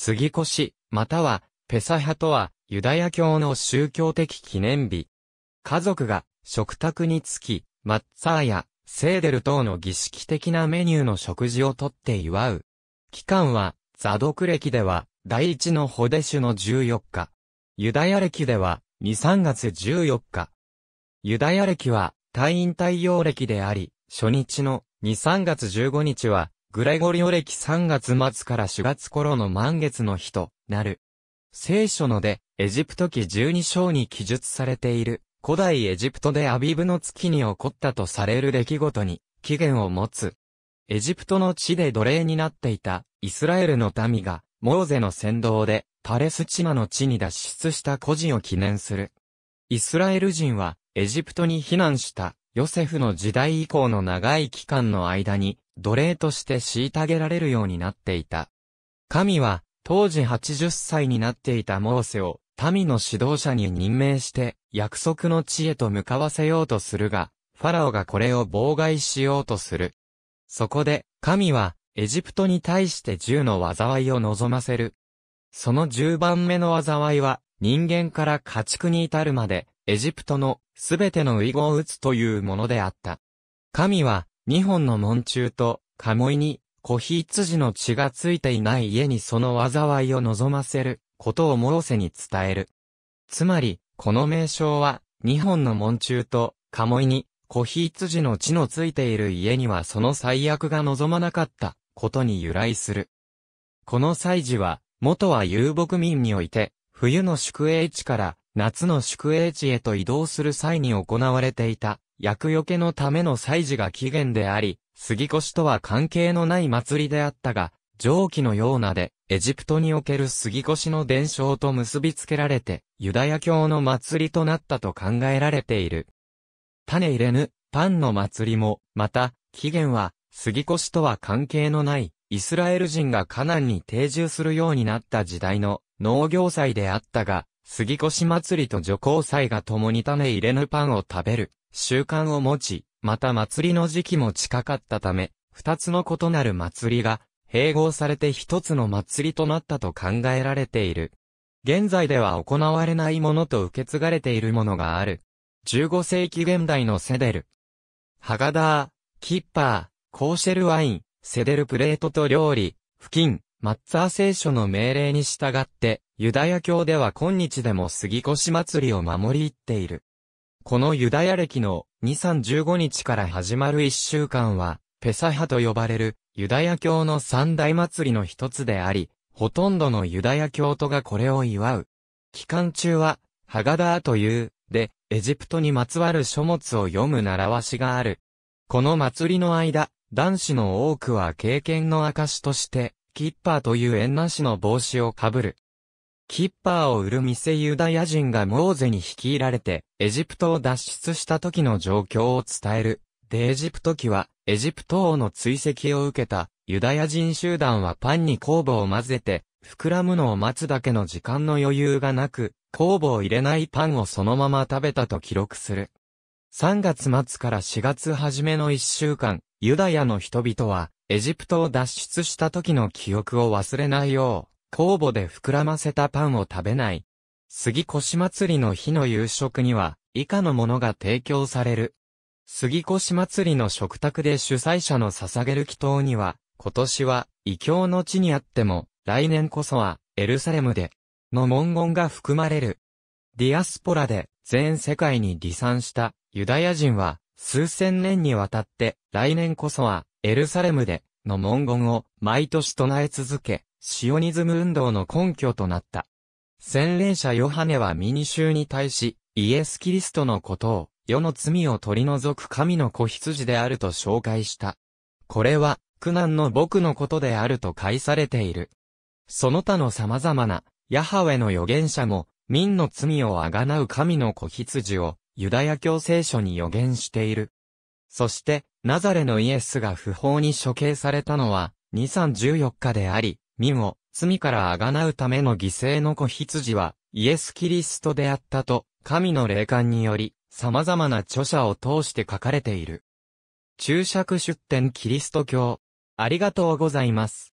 杉越、または、ペサハとは、ユダヤ教の宗教的記念日。家族が、食卓につき、マッツァーや、セーデル等の儀式的なメニューの食事をとって祝う。期間は、ザドク歴では、第一のホデシュの14日。ユダヤ歴では、2、3月14日。ユダヤ歴は、退院対用歴であり、初日の2、3月15日は、グレゴリオ歴3月末から4月頃の満月の日となる。聖書ので、エジプト記12章に記述されている、古代エジプトでアビブの月に起こったとされる出来事に、起源を持つ。エジプトの地で奴隷になっていた、イスラエルの民が、モーゼの先導で、パレスチナの地に脱出した孤児を記念する。イスラエル人は、エジプトに避難したヨセフの時代以降の長い期間の間に奴隷として虐げられるようになっていた。神は当時80歳になっていたモーセを民の指導者に任命して約束の地へと向かわせようとするが、ファラオがこれを妨害しようとする。そこで神はエジプトに対して10の災いを望ませる。その10番目の災いは人間から家畜に至るまでエジプトのすべての遺言を打つというものであった。神は、二本の門柱と、鴨居に、小羊の血がついていない家にその災いを望ませる、ことをモーセに伝える。つまり、この名称は、二本の門柱と、鴨居に、小羊の血のついている家にはその最悪が望まなかった、ことに由来する。この祭事は、元は遊牧民において、冬の宿営地から夏の宿営地へと移動する際に行われていた、厄除けのための祭事が起源であり、杉越とは関係のない祭りであったが、上記のようなで、エジプトにおける杉越の伝承と結びつけられて、ユダヤ教の祭りとなったと考えられている。種入れぬ、パンの祭りも、また、起源は、杉越とは関係のない、イスラエル人がカナンに定住するようになった時代の農業祭であったが、杉越祭りと女皇祭が共に種入れぬパンを食べる、習慣を持ち、また祭りの時期も近かったため、二つの異なる祭りが、併合されて一つの祭りとなったと考えられている。現在では行われないものと受け継がれているものがある。15世紀現代のセデル。ハガダー、キッパー、コーシェルワイン、セデルプレートと料理、付近、マッツァー聖書の命令に従って、ユダヤ教では今日でも杉越祭りを守り入っている。このユダヤ歴の2315日から始まる1週間は、ペサハと呼ばれるユダヤ教の三大祭りの一つであり、ほとんどのユダヤ教徒がこれを祝う。期間中は、ハガダーという、で、エジプトにまつわる書物を読む習わしがある。この祭りの間、男子の多くは経験の証として、キッパーという縁なしの帽子をかぶる。キッパーを売る店ユダヤ人がモーゼに率いられて、エジプトを脱出した時の状況を伝える。で、エジプト期は、エジプト王の追跡を受けた、ユダヤ人集団はパンに酵母を混ぜて、膨らむのを待つだけの時間の余裕がなく、酵母を入れないパンをそのまま食べたと記録する。3月末から4月初めの1週間、ユダヤの人々は、エジプトを脱出した時の記憶を忘れないよう、酵母で膨らませたパンを食べない。杉越祭りの日の夕食には、以下のものが提供される。杉越祭りの食卓で主催者の捧げる祈祷には、今年は、異教の地にあっても、来年こそは、エルサレムで、の文言が含まれる。ディアスポラで、全世界に離散した、ユダヤ人は、数千年にわたって、来年こそは、エルサレムで、の文言を毎年唱え続け、シオニズム運動の根拠となった。洗礼者ヨハネはミニ衆に対し、イエス・キリストのことを、世の罪を取り除く神の子羊であると紹介した。これは、苦難の僕のことであると解されている。その他の様々な、ヤハウェの預言者も、民の罪をあがなう神の子羊を、ユダヤ教聖書に預言している。そして、ナザレのイエスが不法に処刑されたのは、2314日であり、民を罪から贖うための犠牲の子羊は、イエス・キリストであったと、神の霊感により、様々な著者を通して書かれている。注釈出典キリスト教。ありがとうございます。